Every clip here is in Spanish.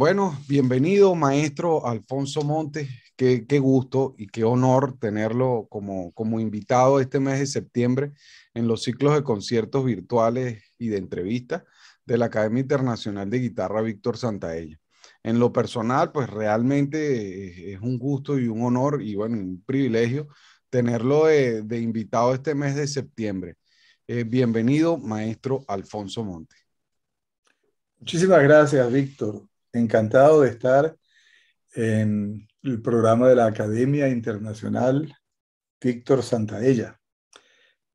Bueno, bienvenido, maestro Alfonso Montes. Qué, gusto y qué honor tenerlo como, invitado este mes de septiembre en los ciclos de conciertos virtuales y de entrevistas de la Academia Internacional de Guitarra Víctor Santaella. En lo personal, pues realmente eh, es un gusto y un honor y bueno, un privilegio tenerlo de, invitado este mes de septiembre. Eh, bienvenido, maestro Alfonso Montes. Muchísimas gracias, Víctor encantado de estar en el programa de la Academia Internacional Víctor Santaella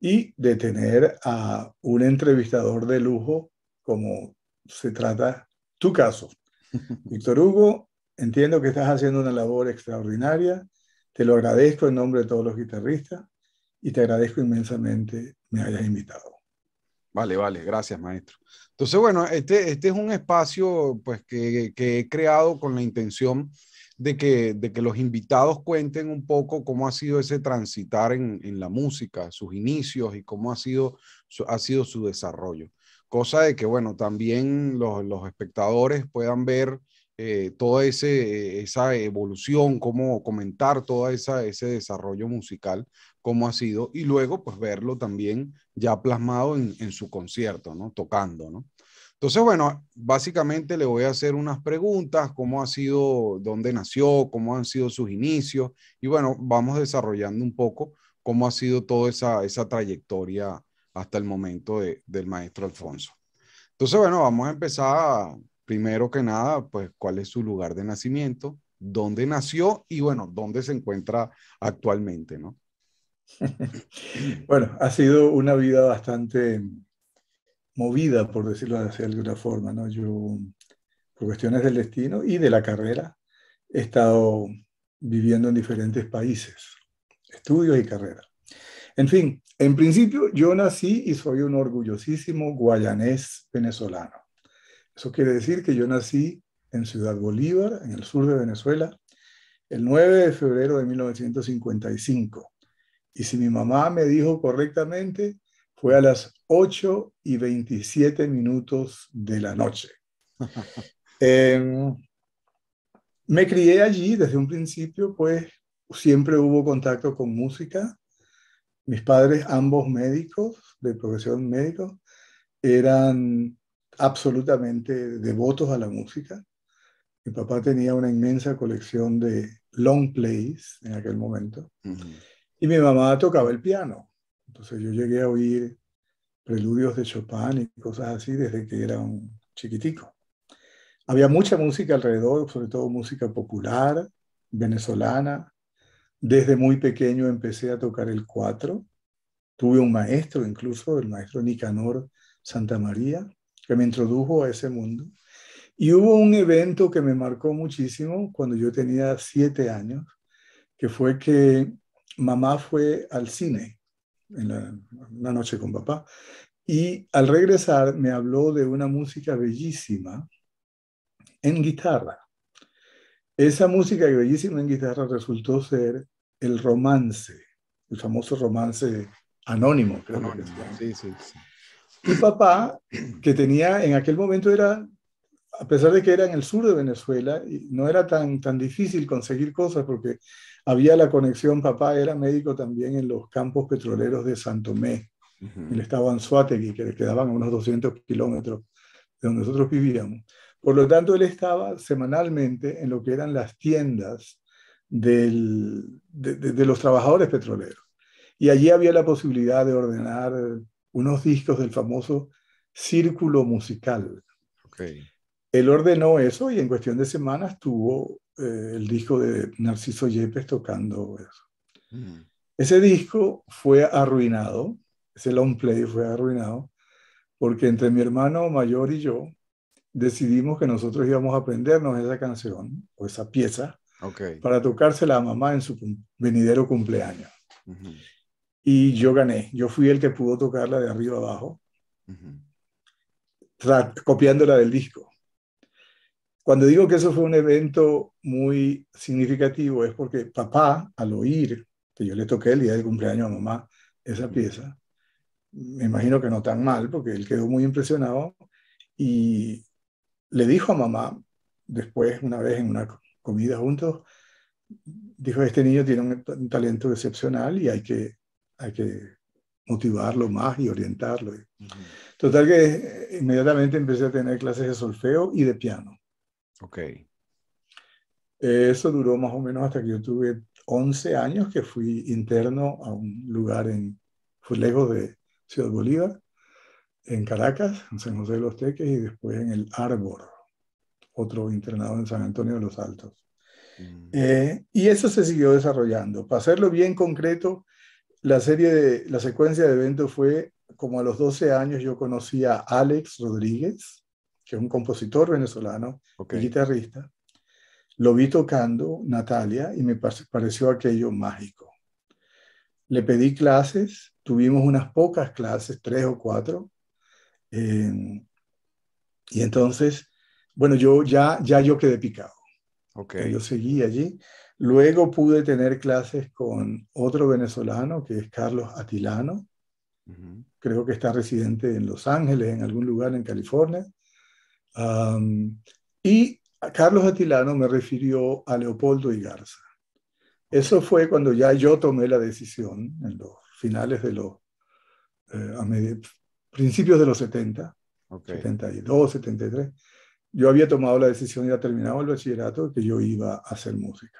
y de tener a un entrevistador de lujo como se trata tu caso. Víctor Hugo, entiendo que estás haciendo una labor extraordinaria, te lo agradezco en nombre de todos los guitarristas y te agradezco inmensamente me hayas invitado. Vale, vale, gracias maestro. Entonces, bueno, este, este es un espacio pues, que, he creado con la intención de que, de que los invitados cuenten un poco cómo ha sido ese transitar en, la música, sus inicios y cómo ha sido su, ha sido su desarrollo. Cosa de que, bueno, también los, espectadores puedan ver eh, toda esa evolución, cómo comentar todo ese desarrollo musical cómo ha sido, y luego pues verlo también ya plasmado en, su concierto, ¿no? Tocando, ¿no? Entonces, bueno, básicamente le voy a hacer unas preguntas, cómo ha sido, dónde nació, cómo han sido sus inicios, y bueno, vamos desarrollando un poco cómo ha sido toda esa, trayectoria hasta el momento del maestro Alfonso. Entonces, bueno, vamos a empezar primero que nada, pues cuál es su lugar de nacimiento, dónde nació y bueno, dónde se encuentra actualmente, ¿no? bueno, ha sido una vida bastante movida, por decirlo de alguna forma, ¿no? Yo, por cuestiones del destino y de la carrera, he estado viviendo en diferentes países, estudios y carrera. En fin, en principio yo nací y soy un orgullosísimo guayanés venezolano. Eso quiere decir que yo nací en Ciudad Bolívar, en el sur de Venezuela, el 9 de febrero de 1955 y si mi mamá me dijo correctamente, fue a las 8 y 27 minutos de la noche. Em, me crié allí desde un principio, pues siempre hubo contacto con música. Mis padres, ambos médicos, de profesión médico, eran absolutamente devotos a la música. Mi papá tenía una inmensa colección de long plays en aquel momento. Y mi mamá tocaba el piano. Entonces yo llegué a oír preludios de Chopin y cosas así desde que era un chiquitico. Había mucha música alrededor, sobre todo música popular, venezolana. Desde muy pequeño empecé a tocar el cuatro. Tuve un maestro, incluso el maestro Nicanor Santa María, que me introdujo a ese mundo. Y hubo un evento que me marcó muchísimo cuando yo tenía siete años, que fue que mamá fue al cine una noche con papá y al regresar me habló de una música bellísima en guitarra. Esa música bellísima en guitarra resultó ser el romance, el famoso romance anónimo, creo Que sí, sí, Y papá, que tenía en aquel momento era a pesar de que era en el sur de Venezuela, no era tan, tan difícil conseguir cosas porque había la conexión, papá era médico también en los campos petroleros de Santomé, en el estado él estaba que le quedaban unos 200 kilómetros de donde nosotros vivíamos. Por lo tanto, él estaba semanalmente en lo que eran las tiendas de, los trabajadores petroleros. Y allí había la posibilidad de ordenar unos discos del famoso círculo musical. Okay. Él ordenó eso y en cuestión de semanas tuvo eh, el disco de Narciso Yepes tocando eso. Mm. Ese disco fue arruinado, ese long play fue arruinado, porque entre mi hermano mayor y yo decidimos que nosotros íbamos a aprendernos esa canción o esa pieza para tocársela a mamá en su venidero cumpleaños. Y yo gané, yo fui el que pudo tocarla de arriba abajo, copiándola del disco. Cuando digo que eso fue un evento muy significativo es porque papá, al oír que yo le toqué el día del cumpleaños a mamá esa pieza, me imagino que no tan mal, porque él quedó muy impresionado y le dijo a mamá, después, una vez en una comida juntos, dijo, este niño tiene un, talento excepcional y hay que, hay que motivarlo más y orientarlo. Total que eh, inmediatamente empecé a tener clases de solfeo y de piano. Ok. Eh, eso duró más o menos hasta que yo tuve 11 años, que fui interno a un lugar en, fue lejos de Ciudad Bolívar, en Caracas, en San José de los Teques, y después en el Árbor, otro internado en San Antonio de los Altos. Mm. Eh, y eso se siguió desarrollando. Para hacerlo bien concreto, la serie de, la secuencia de eventos fue como a los 12 años yo conocí a Alex Rodríguez, que es un compositor venezolano guitarrista. Lo vi tocando, Natalia, y me pareció aquello mágico. Le pedí clases, tuvimos unas pocas clases, tres o cuatro. y entonces, bueno, yo ya, ya yo quedé picado. Yo seguí allí. Luego pude tener clases con otro venezolano, que es Carlos Atilano. Creo que está residente en Los Ángeles, en algún lugar en California y Carlos Atilano me refirió a Leopoldo y Garza. Eso fue cuando ya yo tomé la decisión, en los finales de los, eh, a principios de los 70, 72, 73, yo había tomado la decisión, ya terminado el bachillerato, que yo iba a hacer música.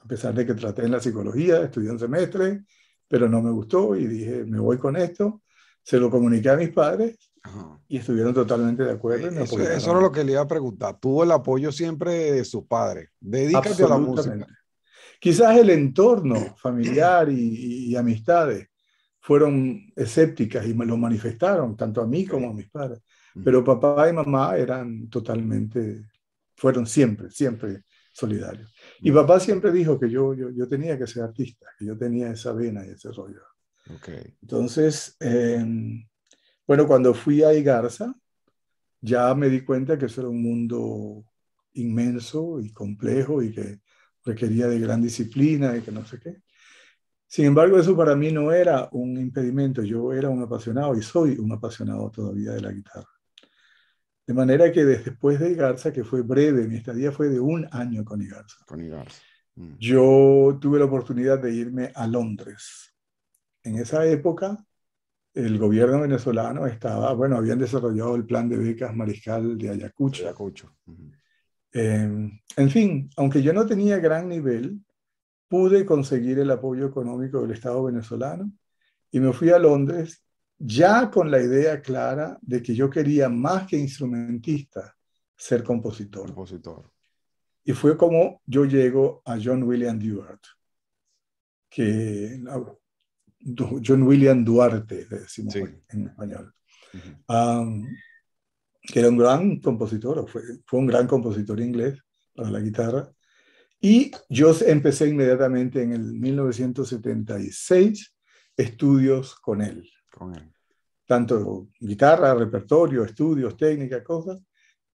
A pesar de que traté en la psicología, estudié un semestre, pero no me gustó y dije, me voy con esto. Se lo comuniqué a mis padres y estuvieron totalmente de acuerdo. eso, eso era lo que le iba a preguntar. Tuvo el apoyo siempre de su padre? Dedícate a la música. Quizás el entorno familiar y, amistades fueron escépticas y me lo manifestaron, tanto a mí como a mis padres. Pero papá y mamá eran totalmente, fueron siempre, siempre solidarios. Y papá siempre dijo que yo, yo, tenía que ser artista, que yo tenía esa vena y ese rollo. Entonces, em, bueno, cuando fui a Igarza, ya me di cuenta que eso era un mundo inmenso y complejo y que requería de gran disciplina y que no sé qué. Sin embargo, eso para mí no era un impedimento. Yo era un apasionado y soy un apasionado todavía de la guitarra. De manera que después de Igarza, que fue breve, mi estadía fue de un año con Igarza. Con Igarza. Mm. Yo tuve la oportunidad de irme a Londres. En esa época, el gobierno venezolano estaba, bueno, habían desarrollado el plan de becas mariscal de Ayacucho. Em, en fin, aunque yo no tenía gran nivel, pude conseguir el apoyo económico del Estado venezolano y me fui a Londres ya con la idea clara de que yo quería más que instrumentista ser compositor. compositor. Y fue como yo llego a John William Dewart, que John William Duarte, decimos en español, que era un gran compositor, fue, fue un gran compositor inglés para la guitarra. Y yo empecé inmediatamente en el 1976 estudios con él. Con Tanto guitarra, repertorio, estudios, técnica, cosas,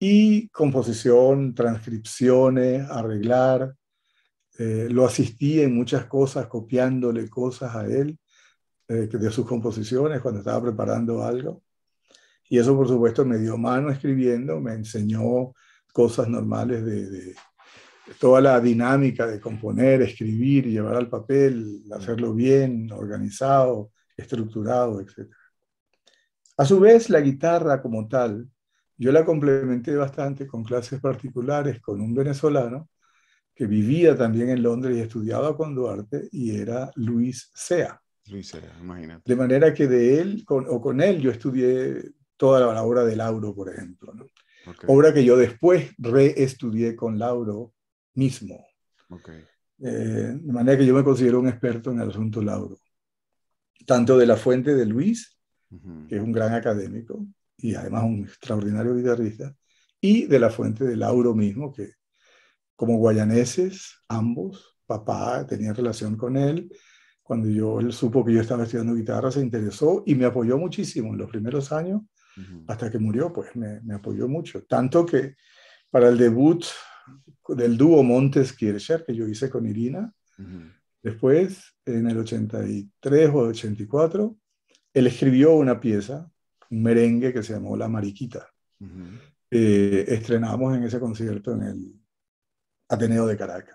y composición, transcripciones, arreglar. Eh, lo asistí en muchas cosas, copiándole cosas a él de eh, sus composiciones cuando estaba preparando algo. Y eso, por supuesto, me dio mano escribiendo, me enseñó cosas normales de, de toda la dinámica de componer, escribir, llevar al papel, mm. hacerlo bien, organizado, estructurado, etc. A su vez, la guitarra como tal, yo la complementé bastante con clases particulares con un venezolano que vivía también en Londres y estudiaba con Duarte y era Luis Sea. De manera que de él o con él yo estudié toda la, obra de Lauro, por ejemplo. Obra que yo después reestudié con Lauro mismo. Eh, de manera que yo me considero un experto en el asunto Lauro. Tanto de la fuente de Luis, que es un gran académico y además un extraordinario guitarrista, y de la fuente de Lauro mismo, que como guayaneses, ambos, papá tenía relación con él, cuando yo, él supo que yo estaba estudiando guitarra, se interesó y me apoyó muchísimo en los primeros años, hasta que murió, pues me, apoyó mucho. Tanto que para el debut del dúo Montes Kircher, que yo hice con Irina, después, en el 83 o 84, él escribió una pieza, un merengue que se llamó La Mariquita. Eh, estrenamos en ese concierto en el Ateneo de Caracas.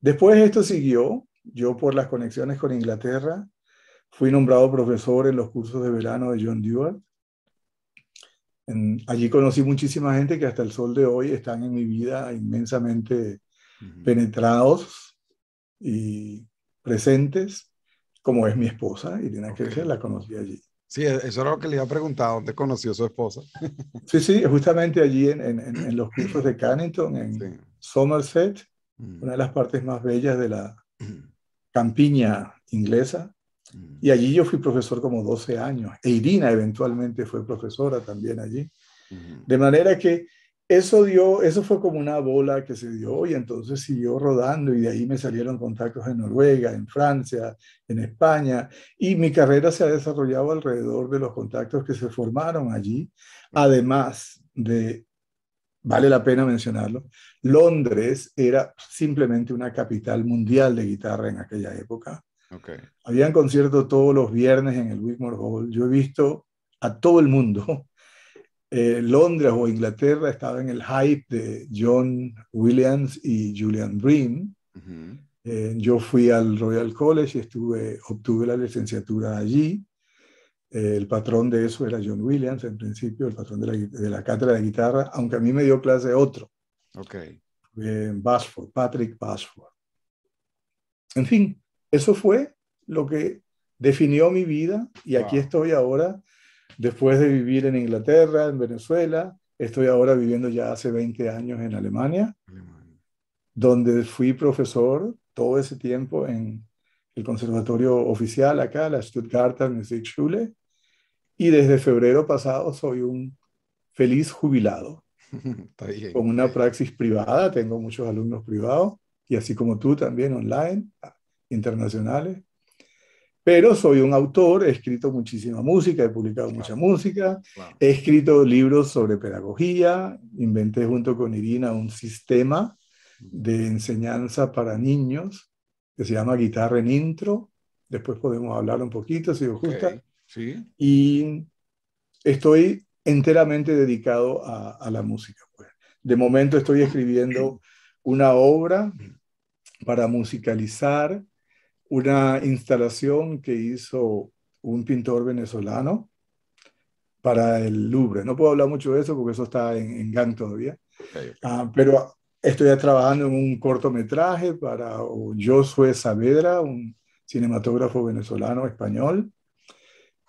Después esto siguió yo por las conexiones con Inglaterra fui nombrado profesor en los cursos de verano de John Dewar allí conocí muchísima gente que hasta el sol de hoy están en mi vida inmensamente penetrados y presentes, como es mi esposa, Irina okay. que la conocí allí. Sí, e-, eso era lo que le iba a preguntar, ¿dónde conoció su esposa? sí, sí, justamente allí en, en, en los cursos de Cannington, en Somerset, mm. una de las partes más bellas de la, campiña inglesa, mm. y allí yo fui profesor como 12 años. E Irina eventualmente fue profesora también allí. De manera que eso dio, eso fue como una bola que se dio y entonces siguió rodando y de ahí me salieron contactos en Noruega, en Francia, en España y mi carrera se ha desarrollado alrededor de los contactos que se formaron allí, además de, vale la pena mencionarlo, Londres era simplemente una capital mundial de guitarra en aquella época. Habían conciertos todos los viernes en el Wigmore Hall. Yo he visto a todo el mundo. Eh, Londres o Inglaterra estaba en el hype de John Williams y Julian Bream. Eh, yo fui al Royal College y estuve, obtuve la licenciatura allí. Eh, el patrón de eso era John Williams, en principio, el patrón de la, de la cátedra de guitarra, aunque a mí me dio clase otro. Ok. Basford, Patrick Basford. En fin, eso fue lo que definió mi vida y aquí estoy ahora, después de vivir en Inglaterra, en Venezuela, estoy ahora viviendo ya hace 20 años en Alemania, donde fui profesor todo ese tiempo en el conservatorio oficial acá, la Stuttgarter Musikschule, y desde febrero pasado soy un feliz jubilado. con una praxis privada, tengo muchos alumnos privados, y así como tú también online, ah, internacionales. Pero soy un autor, he escrito muchísima música, he publicado mucha música, he escrito libros sobre pedagogía, inventé junto con Irina un sistema de enseñanza para niños que se llama Guitarra en Intro, después podemos hablar un poquito si os gusta. ¿Sí? Y estoy enteramente dedicado a, la música. Pues. De momento estoy escribiendo una obra para musicalizar una instalación que hizo un pintor venezolano para el Louvre. No puedo hablar mucho de eso porque eso está en, en todavía. Ah, pero estoy trabajando en un cortometraje para Josué Saavedra, un cinematógrafo venezolano español.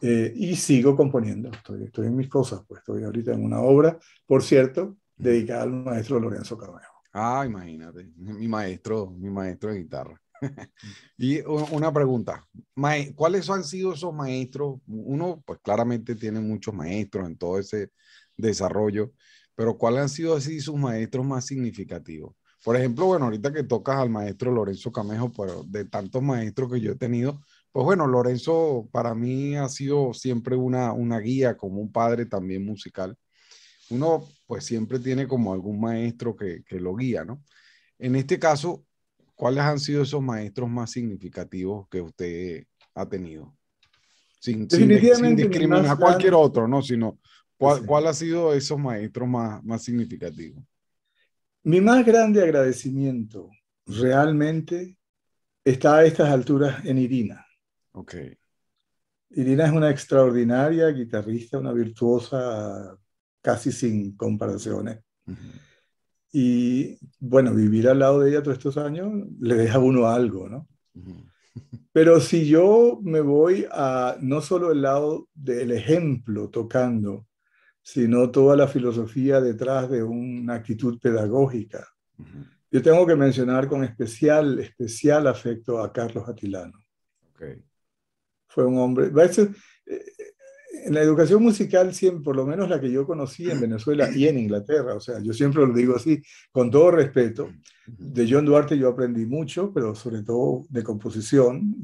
Eh, y sigo componiendo, estoy, estoy, en mis cosas, pues estoy ahorita en una obra, por cierto, dedicada al maestro Lorenzo Camejo Ah, imagínate, mi maestro, mi maestro de guitarra. y una pregunta, ¿cuáles han sido esos maestros? Uno, pues claramente tiene muchos maestros en todo ese desarrollo, pero ¿cuáles han sido así sus maestros más significativos? Por ejemplo, bueno, ahorita que tocas al maestro Lorenzo Camejo, pero de tantos maestros que yo he tenido, pues bueno, Lorenzo para mí ha sido siempre una, una guía como un padre también musical. Uno pues siempre tiene como algún maestro que, lo guía, ¿no? En este caso, ¿cuáles han sido esos maestros más significativos que usted ha tenido? Sin, sin, discriminar a cualquier otro, ¿no? Sino, ¿cuál, ha sido esos maestros más, más significativos? Mi más grande agradecimiento realmente está a estas alturas en Irina. Ok. Irina es una extraordinaria guitarrista, una virtuosa casi sin comparaciones. Y bueno, vivir al lado de ella todos estos años le deja a uno algo, ¿no? Pero si yo me voy a no solo el lado del ejemplo tocando, sino toda la filosofía detrás de una actitud pedagógica, yo tengo que mencionar con especial, especial afecto a Carlos Atilano. Okay fue un hombre. Eh, en la educación musical, siempre, por lo menos la que yo conocí en Venezuela y en Inglaterra, o sea, yo siempre lo digo así, con todo respeto, de John Duarte yo aprendí mucho, pero sobre todo de composición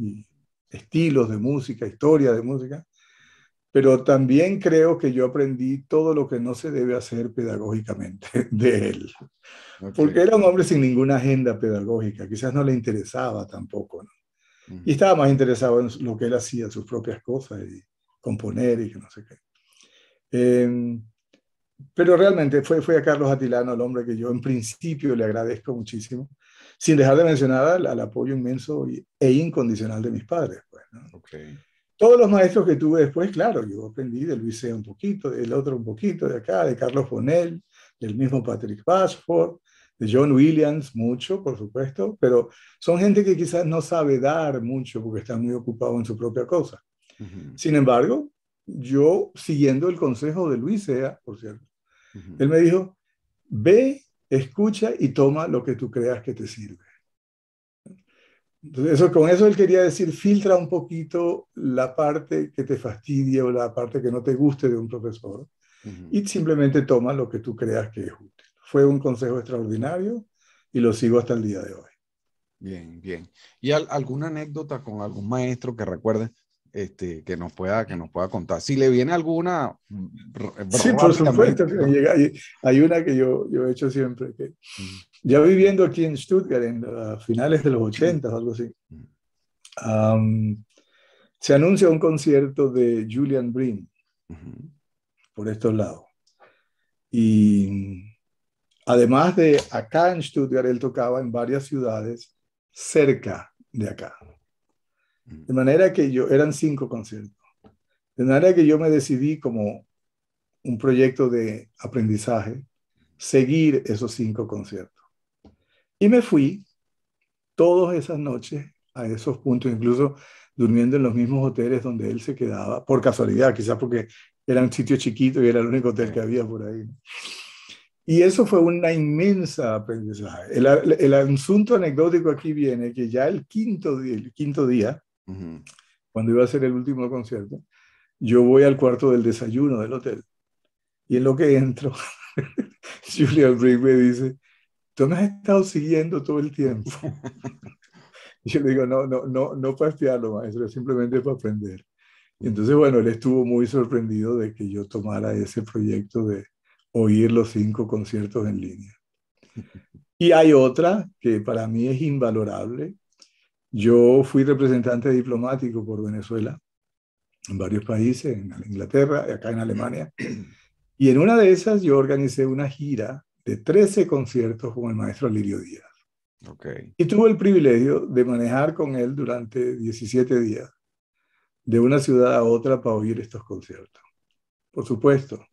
estilos de música, historia de música, pero también creo que yo aprendí todo lo que no se debe hacer pedagógicamente de él, porque era un hombre sin ninguna agenda pedagógica, quizás no le interesaba tampoco. Y estaba más interesado en lo que él hacía, sus propias cosas, y componer y que no sé qué. Eh, pero realmente fue, fue a Carlos Atilano el hombre que yo en principio le agradezco muchísimo, sin dejar de mencionar al, apoyo inmenso e incondicional de mis padres. Pues, Todos los maestros que tuve después, claro, yo aprendí de Luis un poquito, del otro un poquito, de acá, de Carlos Bonel, del mismo Patrick Bashford de John Williams mucho, por supuesto, pero son gente que quizás no sabe dar mucho porque está muy ocupado en su propia cosa. Sin embargo, yo, siguiendo el consejo de Luis Ea, por cierto, él me dijo, ve, escucha y toma lo que tú creas que te sirve. eso, con eso él quería decir, filtra un poquito la parte que te fastidia o la parte que no te guste de un profesor y simplemente toma lo que tú creas que es útil fue un consejo extraordinario y lo sigo hasta el día de hoy. Bien, bien. ¿Y alguna anécdota con algún maestro que recuerde este, que, nos pueda, que nos pueda contar? Si le viene alguna... Mm, eh, sí, por supuesto. Hay una que yo, yo he hecho siempre. Que, ya viviendo aquí en Stuttgart, en los finales de los 80 o algo así, se anuncia un concierto de Julian Brin por estos lados. Y Además de acá en Stuttgart, él tocaba en varias ciudades cerca de acá. De mm. manera que yo, eran cinco conciertos. De manera que yo me decidí como un proyecto de aprendizaje, seguir esos cinco conciertos. Y me fui todas esas noches a esos puntos, incluso durmiendo en los mismos hoteles donde él se quedaba, por casualidad, quizás porque era un sitio chiquito y era el único hotel que había por ahí. Y eso fue una inmensa aprendizaje. El, asunto anecdótico aquí viene que ya el quinto día, el quinto día cuando iba a ser el último concierto, yo voy al cuarto del desayuno del hotel. Y en lo que entro, Julian me dice, tú me has estado siguiendo todo el tiempo. y yo le digo, no, no, no, no para espiarlo, maestro, simplemente para aprender. Y entonces, bueno, él estuvo muy sorprendido de que yo tomara ese proyecto de, oír los cinco conciertos en línea. Y hay otra que para mí es invalorable. Yo fui representante diplomático por Venezuela en varios países, en Inglaterra, y acá en Alemania. Y en una de esas yo organicé una gira de 13 conciertos con el maestro Lirio Díaz. Okay. Y tuve el privilegio de manejar con él durante 17 días, de una ciudad a otra para oír estos conciertos. Por supuesto,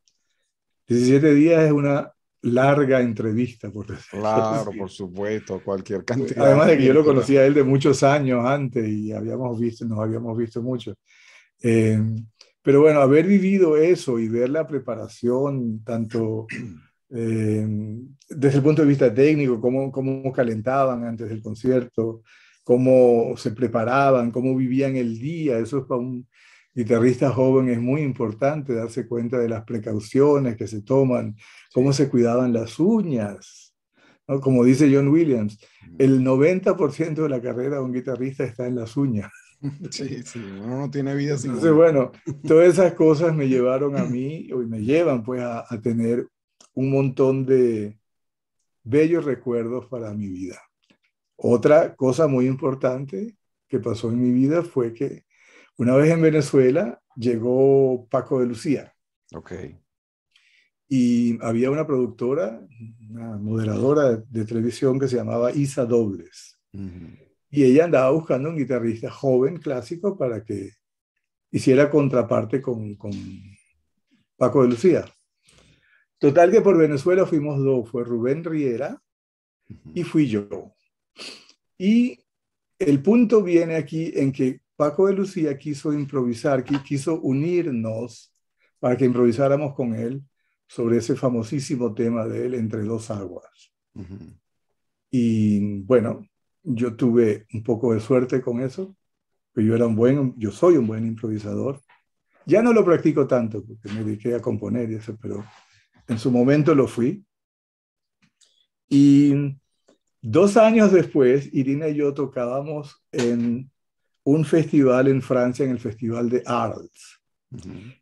17 días es una larga entrevista, por Claro, por supuesto, cualquier pues, cantidad. Además de que yo lo conocía a él de muchos años antes y habíamos visto, nos habíamos visto mucho. Eh, pero bueno, haber vivido eso y ver la preparación, tanto eh, desde el punto de vista técnico, cómo, cómo calentaban antes del concierto, cómo se preparaban, cómo vivían el día, eso es para un, guitarrista joven es muy importante darse cuenta de las precauciones que se toman, cómo se cuidaban las uñas. Como dice John Williams, el 90% de la carrera de un guitarrista está en las uñas. Sí, sí, uno no tiene vida sin... Entonces, bueno, todas esas cosas me llevaron a mí, y me llevan pues a tener un montón de bellos recuerdos para mi vida. Otra cosa muy importante que pasó en mi vida fue que una vez en Venezuela llegó Paco de Lucía. Ok. Y había una productora, una moderadora de, televisión que se llamaba Isa Dobles. Y ella andaba buscando un guitarrista joven, clásico, para que hiciera contraparte con, con Paco de Lucía. Total que por Venezuela fuimos dos, fue Rubén Riera y fui yo. Y el punto viene aquí en que Paco de Lucía quiso improvisar, quiso unirnos para que improvisáramos con él sobre ese famosísimo tema de él, Entre dos aguas. Y bueno, yo tuve un poco de suerte con eso, pero yo era un buen, yo soy un buen improvisador. Ya no lo practico tanto, porque me dediqué a componer y eso, pero en su momento lo fui. Y dos años después, Irina y yo tocábamos en un festival en Francia, en el Festival de Arles.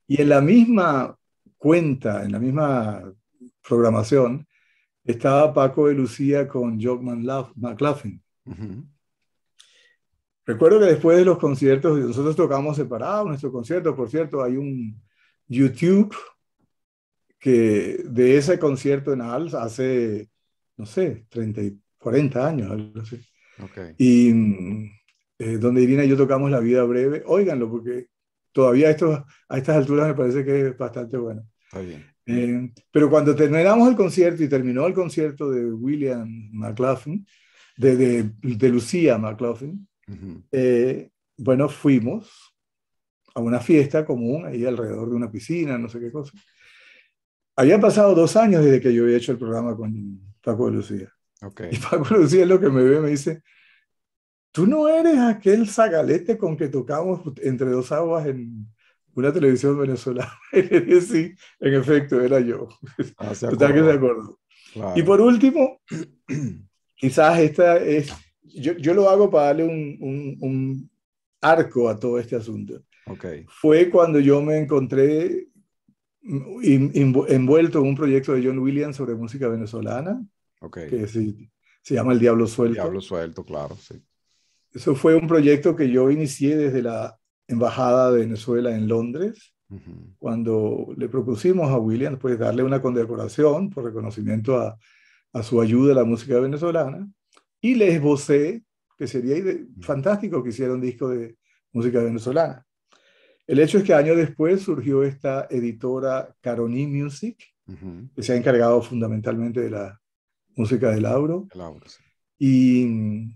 Y en la misma cuenta, en la misma programación, estaba Paco de Lucía con John McLaughlin. Recuerdo que después de los conciertos, nosotros tocamos separados nuestro concierto, por cierto, hay un YouTube que de ese concierto en Arles hace, no sé, 30 40 años, algo así. Y eh, donde Irina y yo tocamos La vida breve. Óiganlo, porque todavía esto, a estas alturas me parece que es bastante bueno. Está bien. Eh, pero cuando terminamos el concierto y terminó el concierto de William McLaughlin, de, de, Lucía McLaughlin, eh, bueno, fuimos a una fiesta común ahí alrededor de una piscina, no sé qué cosa. Habían pasado dos años desde que yo había hecho el programa con Paco de Lucía. Y Paco de Lucía es lo que me ve, me dice, tú no eres aquel zagalete con que tocamos entre dos aguas en una televisión venezolana. sí, en efecto, era yo. ¿Tú te de acuerdo. Y por último, quizás esta es, yo, yo lo hago para darle un, un, arco a todo este asunto. Okay. Fue cuando yo me encontré envuelto en un proyecto de John Williams sobre música venezolana, okay. que se, se, llama El Diablo Suelto. El Diablo Suelto, claro, sí. Eso fue un proyecto que yo inicié desde la Embajada de Venezuela en Londres, cuando le propusimos a William pues, darle una condecoración por reconocimiento a, a su ayuda a la música venezolana, y le esbocé que sería fantástico que hiciera un disco de música venezolana. El hecho es que años después surgió esta editora Caroni Music, que se ha encargado fundamentalmente de la música de Lauro. Y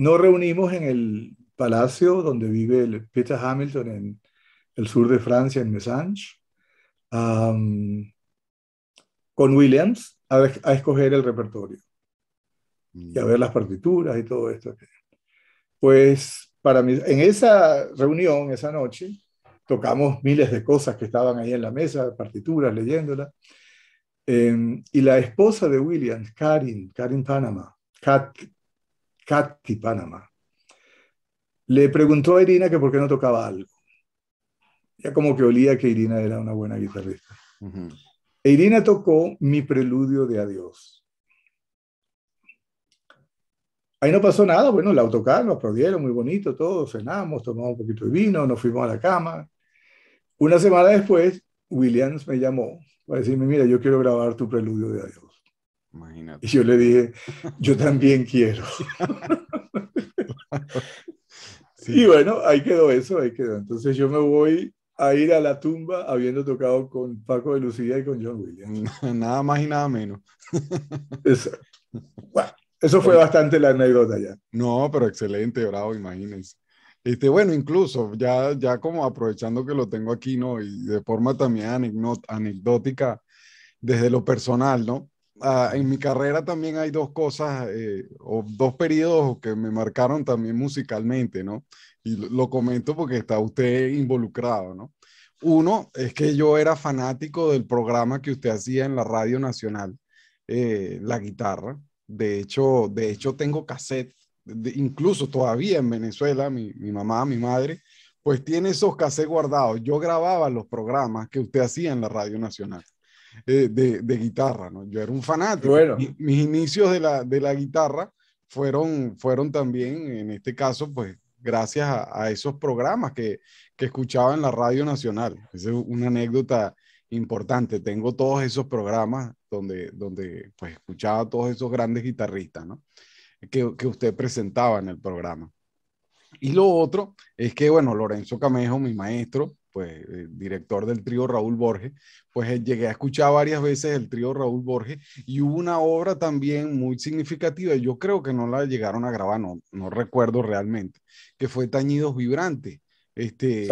nos reunimos en el palacio donde vive el Peter Hamilton en el sur de Francia, en Messange, con Williams a, escoger el repertorio y a mm. ver las partituras y todo esto. Pues para mí, en esa reunión, esa noche, tocamos miles de cosas que estaban ahí en la mesa, partituras, leyéndolas. Em, y la esposa de Williams, Karin, Karin Panama, Kat Katy Panamá. Le preguntó a Irina que por qué no tocaba algo. Ya como que olía que Irina era una buena guitarrista. Irina tocó mi preludio de adiós. Ahí no pasó nada, bueno, la autocar, nos aplaudieron, muy bonito, todo, cenamos, tomamos un poquito de vino, nos fuimos a la cama. Una semana después, Williams me llamó para decirme, mira, yo quiero grabar tu preludio de adiós. Imagínate. Y yo le dije, yo también quiero. Y bueno, ahí quedó eso, ahí quedó. Entonces yo me voy a ir a la tumba habiendo tocado con Paco de Lucía y con John Williams. Nada más y nada menos. eso. fue bastante la anécdota ya. No, pero excelente, bravo, imagínense. Este, bueno, incluso ya, ya como aprovechando que lo tengo aquí, ¿no? Y de forma también anecdótica, desde lo personal, ¿no? Ah, en mi carrera también hay dos cosas eh, o dos periodos que me marcaron también musicalmente, ¿no? Y lo, comento porque está usted involucrado, ¿no? Uno es que yo era fanático del programa que usted hacía en la Radio Nacional, eh, La Guitarra. De hecho, de hecho tengo cassette, incluso todavía en Venezuela, mi, mi, mamá, mi madre, pues tiene esos cassettes guardados. Yo grababa los programas que usted hacía en la Radio Nacional de, guitarra, ¿no? Yo era un fanático. mis inicios de la, de la guitarra fueron, fueron también, en este caso, pues gracias a, esos programas que, que, escuchaba en la Radio Nacional. Esa es una anécdota importante. Tengo todos esos programas donde, donde pues escuchaba a todos esos grandes guitarristas, ¿no? Que, que usted presentaba en el programa. Y lo otro es que, bueno, Lorenzo Camejo, mi maestro, pues, eh, director del trío Raúl Borges, pues eh, llegué a escuchar varias veces el trío Raúl Borges y hubo una obra también muy significativa, yo creo que no la llegaron a grabar, no, no recuerdo realmente, que fue Tañidos Vibrantes, este,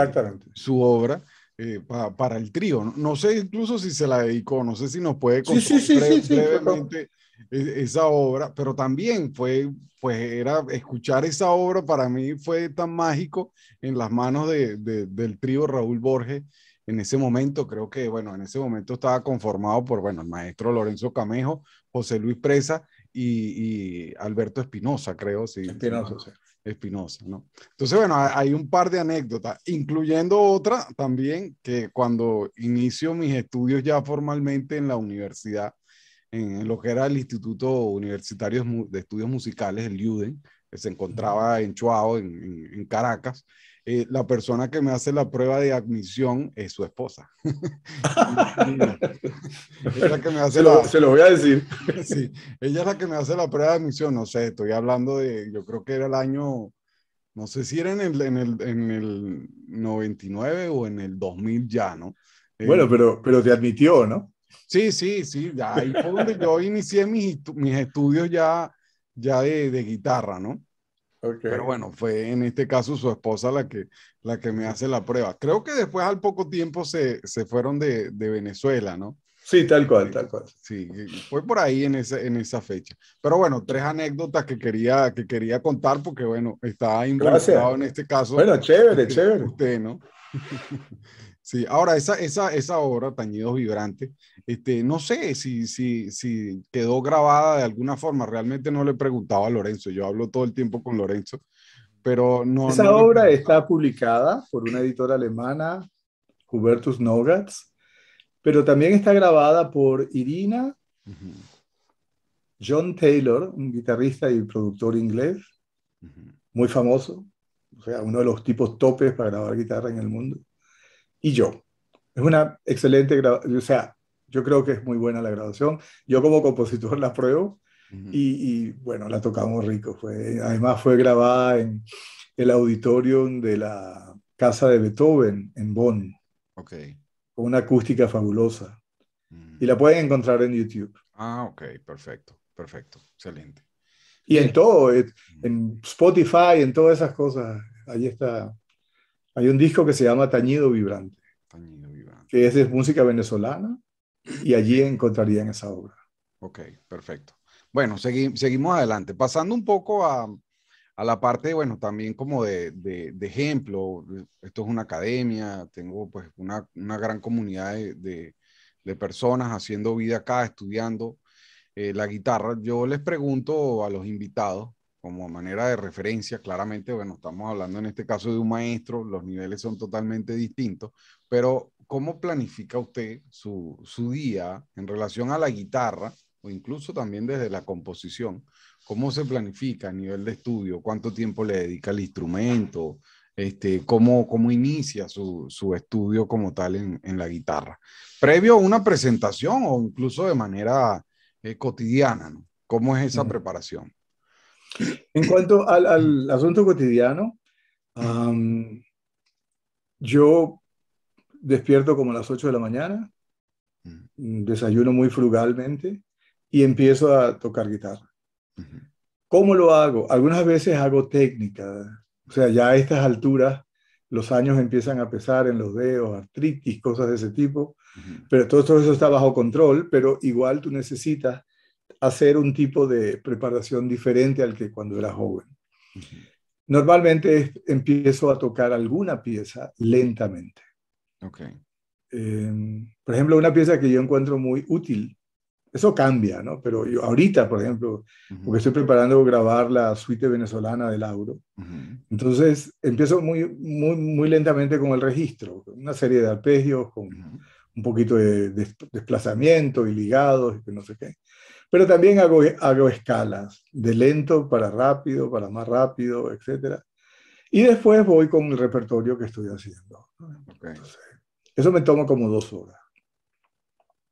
su obra. Eh, para el trío. No sé incluso si se la dedicó, no sé si nos puede contar brevemente esa obra, pero también fue, pues era escuchar esa obra para mí fue tan mágico en las manos de, del trío Raúl Borges. En ese momento, creo que, bueno, en ese momento estaba conformado por, bueno, el maestro Lorenzo Camejo, José Luis Presa y, Alberto Espinosa, creo, sí. Espinosa. Espinosa, ¿no? Entonces, bueno, hay un par de anécdotas, incluyendo otra también, que cuando inicio mis estudios ya formalmente en la universidad, en lo que era el Instituto Universitario de Estudios Musicales, el IUDEN que se encontraba en Chuao, en, en, Caracas, eh, la persona que me hace la prueba de admisión es su esposa. que me hace se, lo, se lo voy a decir. sí, ella es la que me hace la prueba de admisión, no sé, estoy hablando de, yo creo que era el año, no sé si era en el, en el, en el 99 o en el 2000 ya, ¿no? bueno, eh, pero, pero te admitió, ¿no? Sí, sí, sí, ya ahí fue donde yo inicié mis, estudios ya, ya de, de guitarra, ¿no? Pero bueno, fue en este caso su esposa la que, la que me hace la prueba. Creo que después al poco tiempo se, fueron de, Venezuela, ¿no? Sí, tal cual, eh, tal cual. Sí, eh, fue por ahí en esa, fecha. Pero bueno, tres anécdotas que quería, que quería contar porque bueno, está involucrado en este caso. Bueno, chévere, chévere. Usted, ¿no? Sí, ahora esa, esa, esa obra, Tañido Vibrante, este, no sé si, si, si quedó grabada de alguna forma, realmente no le preguntaba a Lorenzo, yo hablo todo el tiempo con Lorenzo, pero no... Esa obra está publicada por una editora alemana, Hubertus Nogatz, pero también está grabada por Irina, John Taylor, un guitarrista y productor inglés, muy famoso, o sea, uno de los tipos topes para grabar guitarra en el mundo y yo. Es una excelente grabación. o sea, yo creo que es muy buena la grabación. Yo como compositor la pruebo y, bueno, la tocamos rico. Fue, además fue grabada en el auditorio de la casa de Beethoven en Bonn. Ok. Con una acústica fabulosa. Y la pueden encontrar en YouTube. Ah, ok, perfecto, perfecto, excelente. Y en todo, eh, en Spotify, en todas esas cosas, ahí está hay un disco que se llama Tañido Vibrante, que es música venezolana y allí encontrarían esa obra. Ok, perfecto. Bueno, seguimos adelante. Pasando un poco a, la parte, bueno, también como de, ejemplo, esto es una academia, tengo pues una, gran comunidad de, personas haciendo vida acá, estudiando eh, la guitarra. Yo les pregunto a los invitados como manera de referencia, claramente, bueno, estamos hablando en este caso de un maestro, los niveles son totalmente distintos, pero ¿cómo planifica usted su, día en relación a la guitarra o incluso también desde la composición? ¿Cómo se planifica a nivel de estudio? ¿Cuánto tiempo le dedica al instrumento? Este, cómo, cómo inicia su, estudio como tal en, la guitarra, previo a una presentación o incluso de manera eh, cotidiana, ¿no? ¿Cómo es esa preparación? En cuanto al, asunto cotidiano, yo despierto como a las 8 de la mañana, mm. desayuno muy frugalmente y empiezo a tocar guitarra. ¿Cómo lo hago? Algunas veces hago técnica, o sea, ya a estas alturas los años empiezan a pesar en los dedos, artritis, cosas de ese tipo, pero todo, todo, eso está bajo control, pero igual tú necesitas hacer un tipo de preparación diferente al que cuando era joven. Normalmente empiezo a tocar alguna pieza lentamente. Okay. Em, por ejemplo, una pieza que yo encuentro muy útil, eso cambia, ¿no? Pero yo ahorita, por ejemplo, porque estoy preparando grabar la suite venezolana de Lauro, entonces empiezo muy, muy, muy lentamente con el registro, una serie de arpegios, con un poquito de, desplazamiento y ligados, y no sé qué. Pero también hago, escalas de lento para rápido, para más rápido, etc. Y después voy con el repertorio que estoy haciendo. eso me toma como dos horas.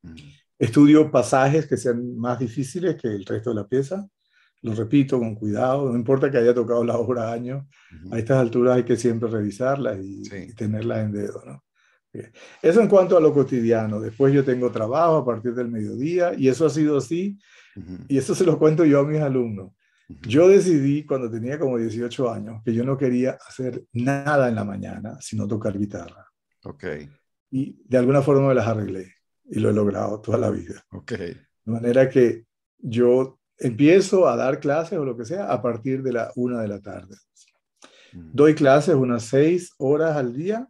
Mm. Estudio pasajes que sean más difíciles que el resto de la pieza. Lo repito con cuidado, no importa que haya tocado la obra año a estas alturas hay que siempre revisarlas y, tenerlas en dedo. ¿no? Eso en cuanto a lo cotidiano. Después yo tengo trabajo a partir del mediodía y eso ha sido así. Y eso se lo cuento yo a mis alumnos. Yo decidí cuando tenía como 18 años que yo no quería hacer nada en la mañana sino tocar guitarra. Ok. Y de alguna forma me las arreglé y lo he logrado toda la vida. Ok. De manera que yo empiezo a dar clases o lo que sea a partir de la una de la tarde. Doy clases unas seis horas al día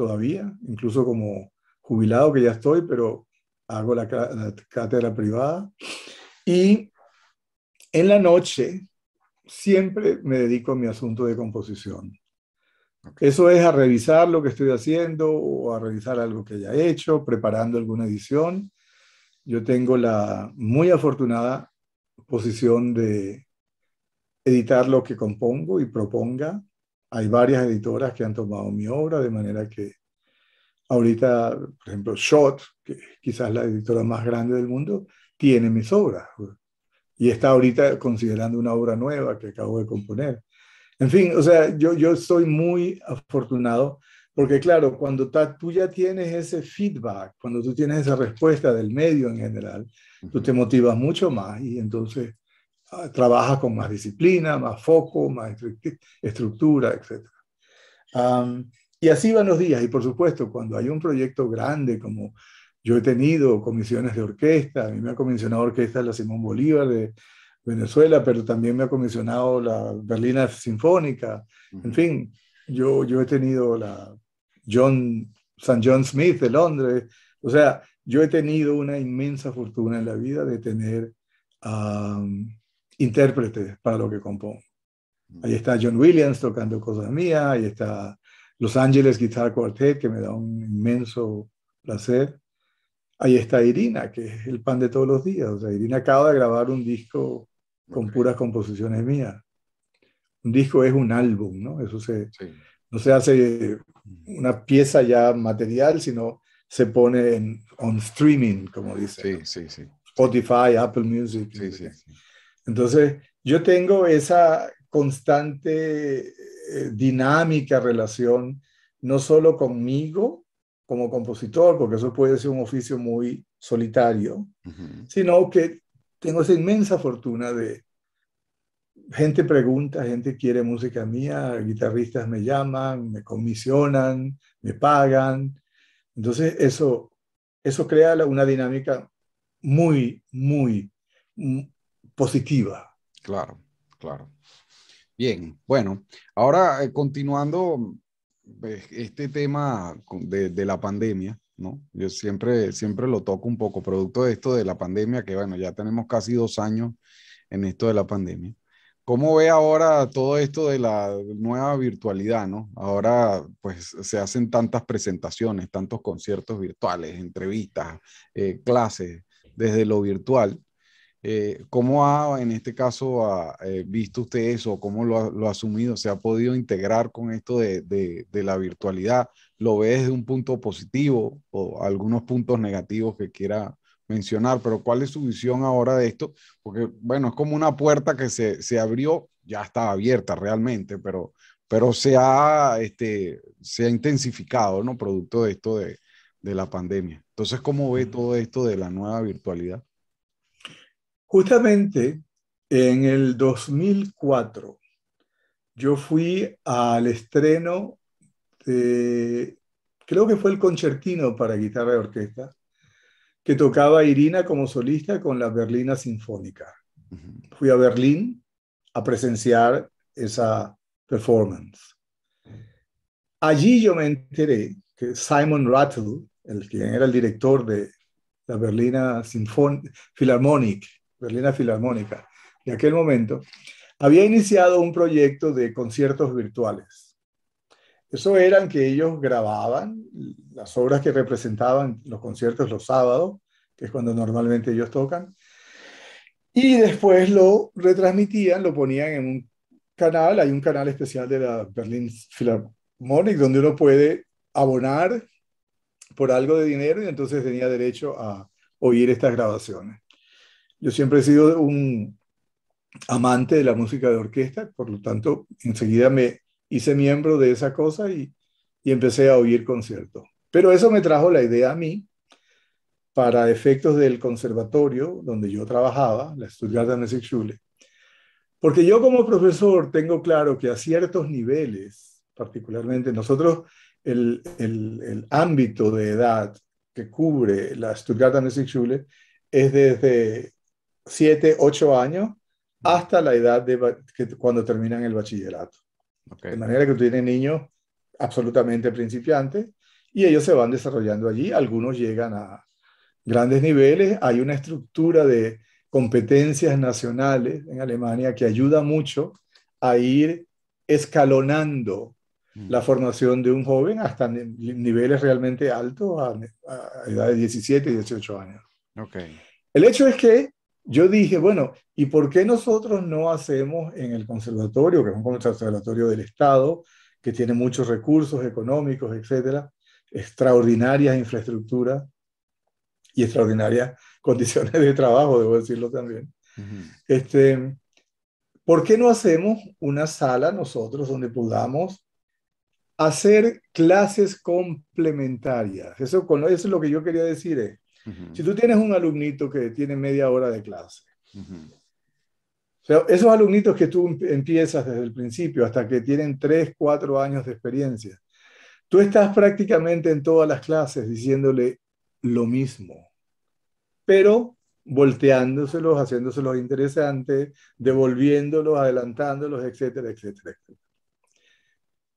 todavía, incluso como jubilado que ya estoy, pero hago la, cátedra privada. Y en la noche siempre me dedico a mi asunto de composición. Eso es a revisar lo que estoy haciendo o a revisar algo que ya he hecho, preparando alguna edición. Yo tengo la muy afortunada posición de editar lo que compongo y proponga hay varias editoras que han tomado mi obra, de manera que ahorita, por ejemplo, Shot, que quizás la editora más grande del mundo, tiene mis obras pues, y está ahorita considerando una obra nueva que acabo de componer. En fin, o sea, yo, yo soy muy afortunado porque claro, cuando tú ya tienes ese feedback, cuando tú tienes esa respuesta del medio en general, tú te motivas mucho más y entonces Ah, trabaja con más disciplina, más foco, más estructura, etc. y así van los días. Y por supuesto, cuando hay un proyecto grande como yo he tenido comisiones de orquesta, a mí me ha comisionado orquesta la Simón Bolívar de Venezuela, pero también me ha comisionado la Berlina Sinfónica, en fin, yo, yo he tenido la John, St. John Smith de Londres, o sea, yo he tenido una inmensa fortuna en la vida de tener intérprete para lo que compongo. Mm. Ahí está John Williams tocando cosas mías, ahí está Los Ángeles Guitar Quartet, que me da un inmenso placer. Ahí está Irina, que es el pan de todos los días. Irina acaba de grabar un disco con puras composiciones mías. Un disco es un álbum, ¿no? Eso se, no se hace mm. una pieza ya material, sino se pone en on streaming, como dice. Sí, sí, sí. Spotify, Apple Music. Sí, sí, sí. Entonces, yo tengo esa constante eh, dinámica relación, no solo conmigo como compositor, porque eso puede ser un oficio muy solitario, sino que tengo esa inmensa fortuna de gente pregunta, gente quiere música mía, guitarristas me llaman, me comisionan, me pagan. Entonces, eso, eso crea una dinámica muy, muy, positiva. Claro, claro. Bien, bueno, ahora eh, continuando pues, este tema de, de, la pandemia, ¿no? Yo siempre, siempre lo toco un poco, producto de esto de la pandemia, que bueno, ya tenemos casi dos años en esto de la pandemia. ¿Cómo ve ahora todo esto de la nueva virtualidad, no? Ahora, pues, se hacen tantas presentaciones, tantos conciertos virtuales, entrevistas, eh, clases, desde lo virtual. Eh, ¿Cómo ha, en este caso, ha, eh, visto usted eso? ¿Cómo lo ha, asumido? ¿Se ha podido integrar con esto de, la virtualidad? ¿Lo ve desde un punto positivo o algunos puntos negativos que quiera mencionar? Pero ¿cuál es su visión ahora de esto? Porque, bueno, es como una puerta que se, abrió, ya estaba abierta realmente, pero, pero este, se, ha, intensificado, ¿no? Producto de esto de, de la pandemia. Entonces, ¿cómo ve todo esto de la nueva virtualidad? Justamente en el 2004 yo fui al estreno de, creo que fue el concertino para guitarra y orquesta, que tocaba Irina como solista con la Berlina Sinfónica. Fui a Berlín a presenciar esa performance. Allí yo me enteré que Simon Rattle, el quien era el director de la Berlina Sinfónica, Philharmonic, Berlina Filarmónica de aquel momento, había iniciado un proyecto de conciertos virtuales. Eso eran que ellos grababan las obras que representaban los conciertos los sábados, que es cuando normalmente ellos tocan, y después lo retransmitían, lo ponían en un canal, hay un canal especial de la Berlin Philharmonic donde uno puede abonar por algo de dinero y entonces tenía derecho a oír estas grabaciones. Yo siempre he sido un amante de la música de orquesta, por lo tanto, enseguida me hice miembro de esa cosa y, y empecé a oír conciertos. Pero eso me trajo la idea a mí para efectos del conservatorio donde yo trabajaba, la Stuttgart Schule. porque yo como profesor tengo claro que a ciertos niveles, particularmente nosotros, el, el, el ámbito de edad que cubre la Stuttgart Schule es desde 7, 8 años, hasta la edad de que, cuando terminan el bachillerato. De manera que tú tienes niños absolutamente principiantes y ellos se van desarrollando allí. Algunos llegan a grandes niveles. Hay una estructura de competencias nacionales en Alemania que ayuda mucho a ir escalonando mm. la formación de un joven hasta niveles realmente altos a, edades edad de 17, 18 años. El hecho es que yo dije, bueno, ¿y por qué nosotros no hacemos en el conservatorio, que es un conservatorio del Estado, que tiene muchos recursos económicos, etcétera, extraordinarias infraestructuras y extraordinarias condiciones de trabajo, debo decirlo también? este, ¿Por qué no hacemos una sala nosotros donde podamos hacer clases complementarias? Eso, eso es lo que yo quería decir. Eh. Si tú tienes un alumnito que tiene media hora de clase, esos alumnitos que tú empiezas desde el principio hasta que tienen 3, 4 años de experiencia, tú estás prácticamente en todas las clases diciéndole lo mismo, pero volteándoselos, haciéndoselos interesantes, devolviéndolos, adelantándolos, etcétera, etcétera, etcétera.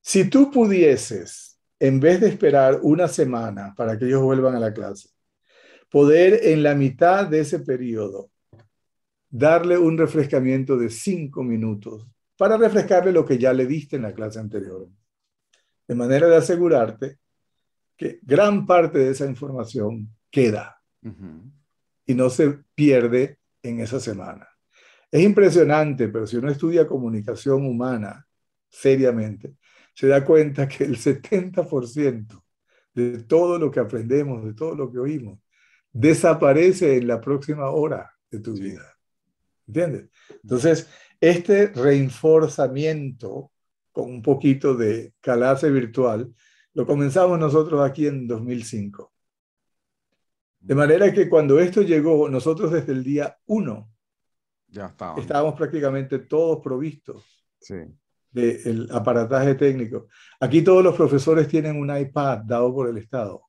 Si tú pudieses, en vez de esperar una semana para que ellos vuelvan a la clase, poder en la mitad de ese periodo darle un refrescamiento de cinco minutos para refrescarle lo que ya le diste en la clase anterior. De manera de asegurarte que gran parte de esa información queda y no se pierde en esa semana. Es impresionante, pero si uno estudia comunicación humana seriamente, se da cuenta que el 70% de todo lo que aprendemos, de todo lo que oímos, desaparece en la próxima hora de tu vida. ¿Entiendes? Entonces, este reforzamiento con un poquito de calace virtual, lo comenzamos nosotros aquí en 2005. De manera que cuando esto llegó, nosotros desde el día uno ya estábamos. prácticamente todos provistos del aparataje técnico. Aquí todos los profesores tienen un iPad dado por el Estado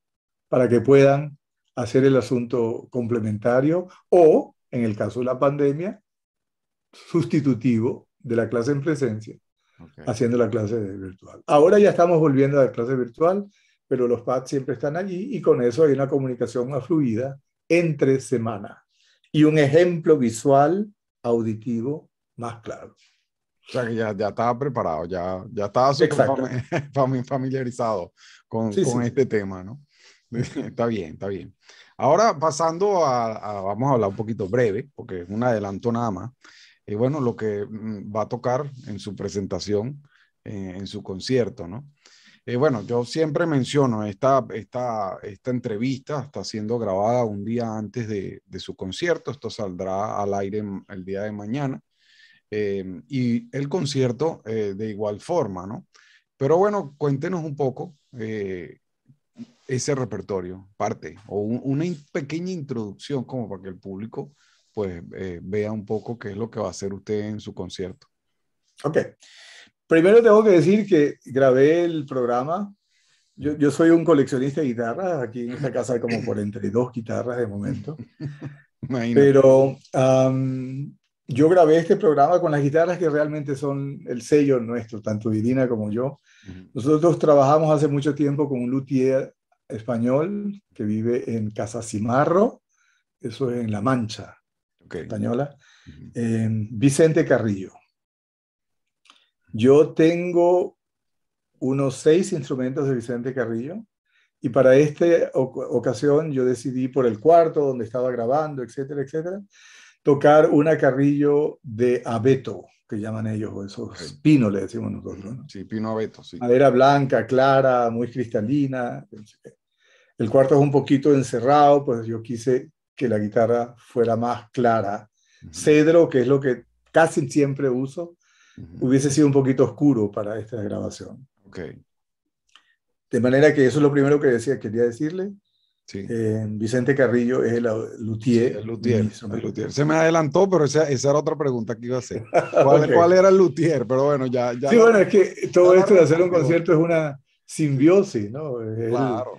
para que puedan hacer el asunto complementario o, en el caso de la pandemia, sustitutivo de la clase en presencia, haciendo la clase virtual. Ahora ya estamos volviendo a la clase virtual, pero los pads siempre están allí y con eso hay una comunicación más fluida entre semanas y un ejemplo visual, auditivo más claro. O sea que ya, estaba preparado, ya, ya estaba familiarizado con, con este tema, ¿no? está bien, está bien. Ahora pasando a, vamos a hablar un poquito breve, porque es un adelanto nada más. Y bueno, lo que mm, va a tocar en su presentación, eh, en su concierto, ¿no? bueno, yo siempre menciono, esta, esta, esta entrevista está siendo grabada un día antes de, su concierto, esto saldrá al aire mm, el día de mañana, em, y el concierto eh, de igual forma, ¿no? Pero bueno, cuéntenos un poco eh, ese repertorio, parte, o una pequeña introducción como para que el público pues eh, vea un poco qué es lo que va a hacer usted en su concierto. Ok. Primero tengo que decir que grabé el programa. Yo, soy un coleccionista de guitarras. Aquí en esta casa hay como por entre dos guitarras de momento. Pero yo grabé este programa con las guitarras que realmente son el sello nuestro, tanto Irina como yo. Nosotros trabajamos hace mucho tiempo con un luthier español que vive en Casasimarro, eso es en La Mancha española, eh, Vicente Carrillo. Yo tengo unos seis instrumentos de Vicente Carrillo y para esta ocasión yo decidí por el cuarto donde estaba grabando, etcétera, etcétera, tocar una Carrillo de abeto que llaman ellos, o esos pino le decimos nosotros. Sí, pino abeto, sí. Madera blanca, clara, muy cristalina. El cuarto es un poquito encerrado, pues yo quise que la guitarra fuera más clara. Cedro, que es lo que casi siempre uso, hubiese sido un poquito oscuro para esta grabación. ok De manera que eso es lo primero que quería decirle. Sí. Eh, Vicente Carrillo es el Luthier. Luthier, Se me adelantó, pero esa, era otra pregunta que iba a hacer. ¿Cuál, era el Luthier? Pero bueno, ya. sí, bueno, es que todo esto de hacer un concierto es una simbiosis, ¿no? claro.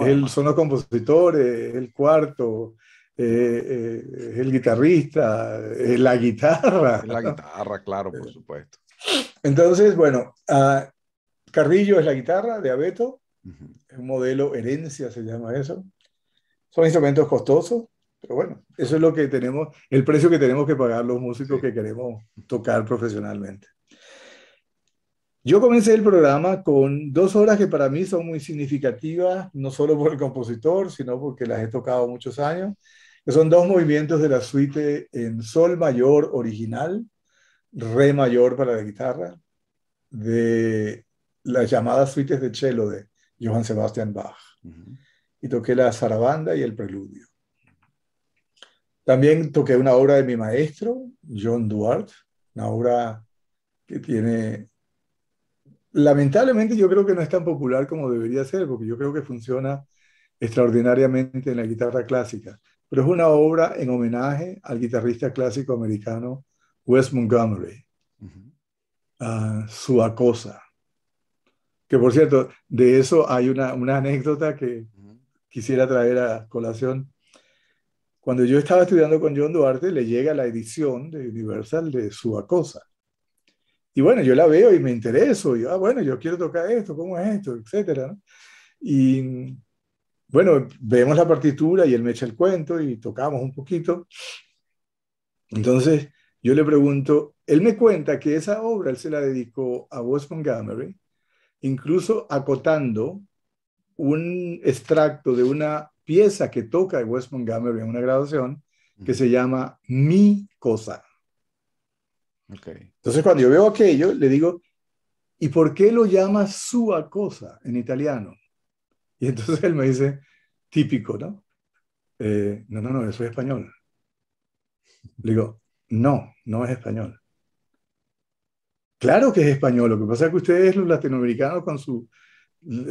El, el, son los el cuarto, eh, eh, el guitarrista, la guitarra. La guitarra, claro, por supuesto. Entonces, bueno, ah, Carrillo es la guitarra de Abeto. Un modelo herencia se llama eso. Son instrumentos costosos, pero bueno, eso es lo que tenemos, el precio que tenemos que pagar los músicos que queremos tocar profesionalmente. Yo comencé el programa con dos horas que para mí son muy significativas, no solo por el compositor, sino porque las he tocado muchos años, que son dos movimientos de la suite en sol mayor original, re mayor para la guitarra, de las llamadas suites de cello de Johann Sebastian Bach, y toqué la zarabanda y el preludio. También toqué una obra de mi maestro, John Duarte, una obra que tiene... Lamentablemente yo creo que no es tan popular como debería ser, porque yo creo que funciona extraordinariamente en la guitarra clásica, pero es una obra en homenaje al guitarrista clásico americano Wes Montgomery, su acosa. Que por cierto, de eso hay una, anécdota que quisiera traer a colación. Cuando yo estaba estudiando con John Duarte, le llega la edición de Universal de su Cosa. Y bueno, yo la veo y me intereso. Y, ah, bueno, yo quiero tocar esto, ¿cómo es esto? Etcétera. Y bueno, vemos la partitura y él me echa el cuento y tocamos un poquito. Entonces, yo le pregunto, él me cuenta que esa obra él se la dedicó a Wes Montgomery, incluso acotando un extracto de una pieza que toca de West Montgomery en una graduación que se llama Mi Cosa. Okay. Entonces cuando yo veo aquello, le digo, ¿y por qué lo llama su cosa en italiano? Y entonces él me dice, típico, ¿no? Eh, no, no, no, eso es español. Le digo, no, no es español. Claro que es español, lo que pasa es que ustedes, los latinoamericanos, con su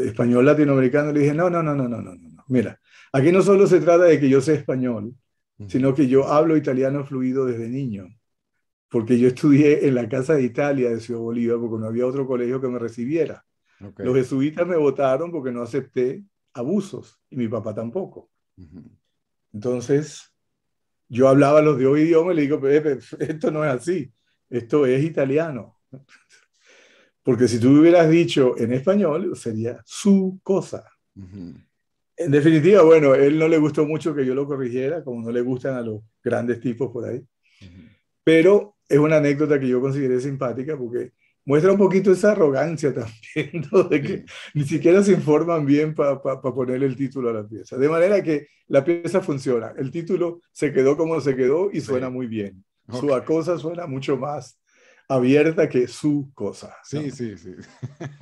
español latinoamericano, le dije, no, no, no, no, no, no, no. Mira, aquí no solo se trata de que yo sé español, sino que yo hablo italiano fluido desde niño, porque yo estudié en la Casa de Italia de Ciudad Bolívar, porque no había otro colegio que me recibiera. Los jesuitas me votaron porque no acepté abusos, y mi papá tampoco. Entonces, yo hablaba los de hoy idioma y le digo, esto no es así, esto es italiano. Porque si tú hubieras dicho en español, sería su cosa. En definitiva, bueno, él no le gustó mucho que yo lo corrigiera, como no le gustan a los grandes tipos por ahí. Pero es una anécdota que yo consideré simpática porque muestra un poquito esa arrogancia también, de que ni siquiera se informan bien para poner el título a la pieza. De manera que la pieza funciona, el título se quedó como se quedó y suena muy bien. Su acosa suena mucho más abierta que su cosa. Sí, sí, sí.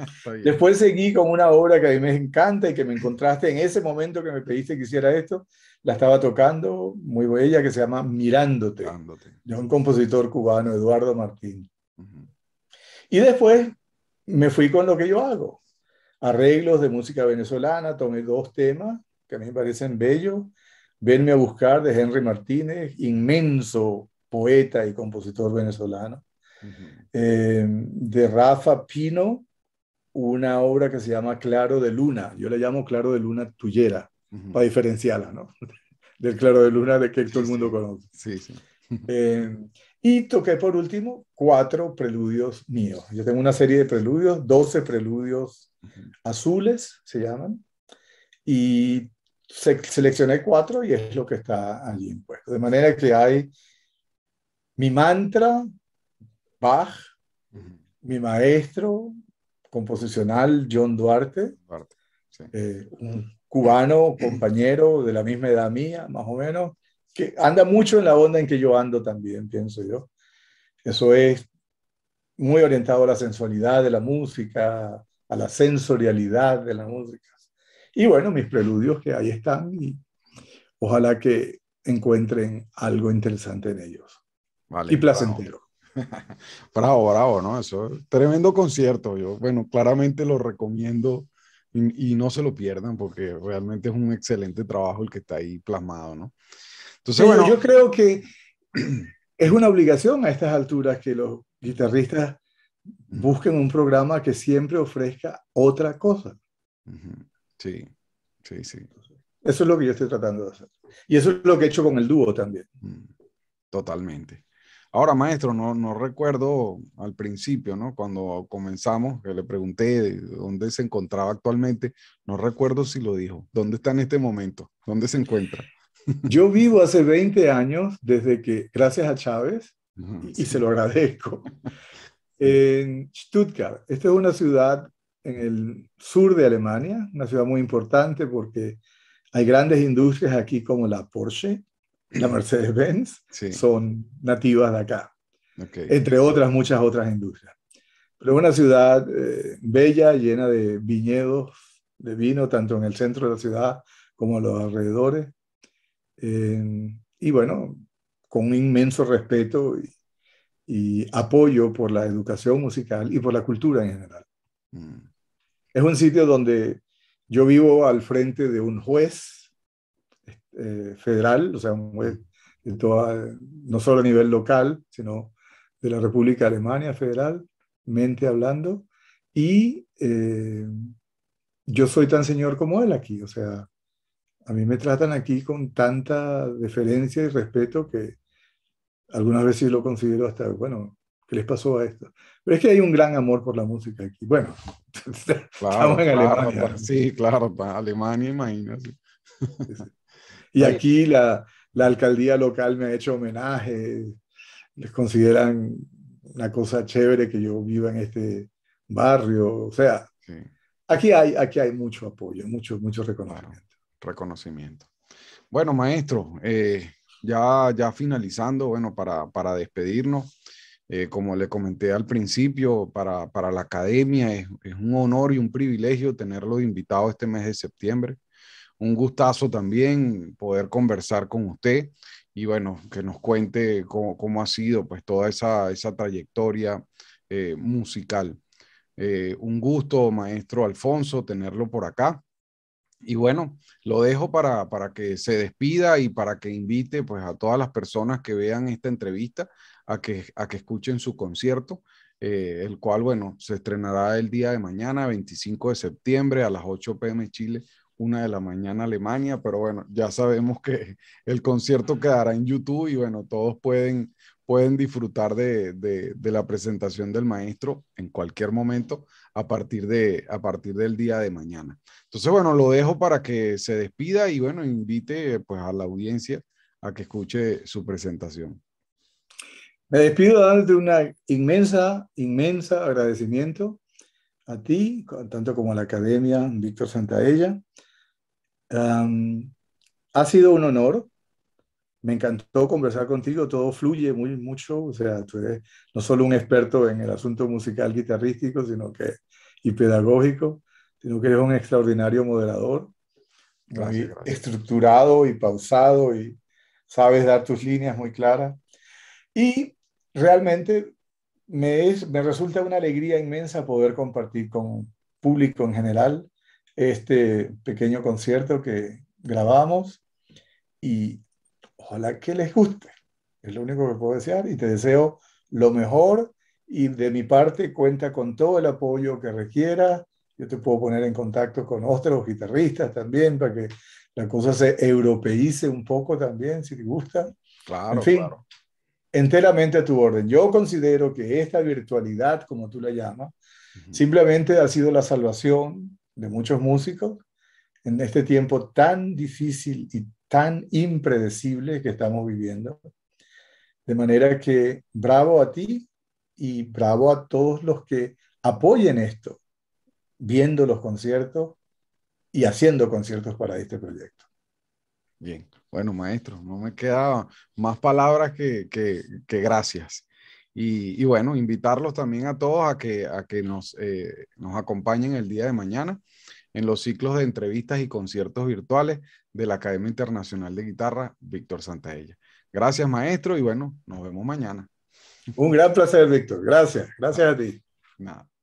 Después seguí con una obra que a mí me encanta y que me encontraste en ese momento que me pediste que hiciera esto. La estaba tocando, muy bella, que se llama Mirándote, de un compositor cubano, Eduardo Martín. Y después me fui con lo que yo hago. Arreglos de música venezolana, tomé dos temas que a mí me parecen bellos. Venme a buscar de Henry Martínez, inmenso poeta y compositor venezolano. Eh, de Rafa Pino, una obra que se llama Claro de Luna. Yo le llamo Claro de Luna Tullera para diferenciarla, ¿no? Del Claro de Luna de que todo el mundo conoce. Eh, y toqué por último cuatro preludios míos. Yo tengo una serie de preludios, 12 preludios azules se llaman, y seleccioné cuatro y es lo que está allí puesto, De manera que hay mi mantra, Bach, mi maestro composicional John Duarte, eh, un cubano, compañero de la misma edad mía, más o menos, que anda mucho en la onda en que yo ando también, pienso yo. Eso es muy orientado a la sensualidad de la música, a la sensorialidad de la música. Y bueno, mis preludios que ahí están y ojalá que encuentren algo interesante en ellos. Vale, y placentero. bravo, bravo, ¿no? Eso es tremendo concierto. Yo, bueno, claramente lo recomiendo y, no se lo pierdan porque realmente es un excelente trabajo el que está ahí plasmado, ¿no? Entonces, bueno. Yo creo que es una obligación a estas alturas que los guitarristas busquen un programa que siempre ofrezca otra cosa. Sí, sí, sí. Eso es lo que yo estoy tratando de hacer. Y eso es lo que he hecho con el dúo también. Mm, totalmente. Ahora, maestro, no, recuerdo al principio, ¿no? Cuando comenzamos, que le pregunté dónde se encontraba actualmente, no recuerdo si lo dijo. ¿Dónde está en este momento? ¿Dónde se encuentra? Yo vivo hace 20 años desde que, gracias a Chávez, y, se lo agradezco, en Stuttgart. Esta es una ciudad en el sur de Alemania, una ciudad muy importante porque hay grandes industrias aquí como la Porsche, la Mercedes-Benz, son nativas de acá, entre otras muchas otras industrias. Pero es una ciudad eh, bella, llena de viñedos de vino, tanto en el centro de la ciudad como a los alrededores. Eh, y bueno, con un inmenso respeto y, apoyo por la educación musical y por la cultura en general. Mm. Es un sitio donde yo vivo al frente de un juez eh, federal, o sea, no solo a nivel local, sino de la República Alemania Federal, mente hablando, y eh, yo soy tan señor como él aquí, o sea, a mí me tratan aquí con tanta deferencia y respeto que algunas veces lo considero hasta, bueno, ¿qué les pasó a esto? Pero es que hay un gran amor por la música aquí. Bueno, claro, estamos en Alemania. sí, claro, Alemania, imagínate. Y aquí la, alcaldía local me ha hecho homenaje, les consideran una cosa chévere que yo viva en este barrio, o sea, aquí, hay, aquí hay mucho apoyo, mucho, mucho reconocimiento. reconocimiento. Bueno, maestro, eh, ya, ya finalizando, bueno, para, despedirnos, eh, como le comenté al principio, para, la academia es, es, un honor y un privilegio tenerlo invitado este mes de septiembre un gustazo también poder conversar con usted y bueno, que nos cuente cómo, ha sido pues toda esa, trayectoria eh, musical. Eh, un gusto, maestro Alfonso, tenerlo por acá. Y bueno, lo dejo para, que se despida y para que invite pues a todas las personas que vean esta entrevista a que, que escuchen su concierto. Eh, el cual, bueno, se estrenará el día de mañana, 25 de septiembre, a las 8 pm Chile, una de la mañana Alemania, pero bueno, ya sabemos que el concierto quedará en YouTube y bueno, todos pueden, pueden disfrutar de, de, la presentación del maestro en cualquier momento a partir, de, a partir del día de mañana. Entonces, bueno, lo dejo para que se despida y bueno, invite pues a la audiencia a que escuche su presentación. Me despido de una inmensa, inmensa agradecimiento a ti, tanto como a la Academia Víctor Santaella, ha sido un honor. Me encantó conversar contigo. Todo fluye muy mucho. O sea, tú eres no solo un experto en el asunto musical guitarrístico, sino que y pedagógico, sino que eres un extraordinario moderador, muy estructurado y pausado y sabes dar tus líneas muy claras. Y realmente me resulta una alegría inmensa poder compartir con público en general este pequeño concierto que grabamos y ojalá que les guste. Es lo único que puedo desear y te deseo lo mejor y de mi parte cuenta con todo el apoyo que requiera. Yo te puedo poner en contacto con otros guitarristas también para que la cosa se europeice un poco también, si te gusta. Claro, en fin, claro. Enteramente a tu orden. Yo considero que esta virtualidad, como tú la llamas, simplemente ha sido la salvación de muchos músicos en este tiempo tan difícil y tan impredecible que estamos viviendo. De manera que bravo a ti y bravo a todos los que apoyen esto, viendo los conciertos y haciendo conciertos para este proyecto. Bien, bueno, maestro, no me quedaba más palabras que, que, que gracias. Y, bueno, invitarlos también a todos a que, a que nos, eh, nos acompañen el día de mañana en los ciclos de entrevistas y conciertos virtuales de la Academia Internacional de Guitarra Víctor Santaella. Gracias, maestro, y bueno, nos vemos mañana. Un gran placer, Víctor. Gracias, gracias a ti. Nada.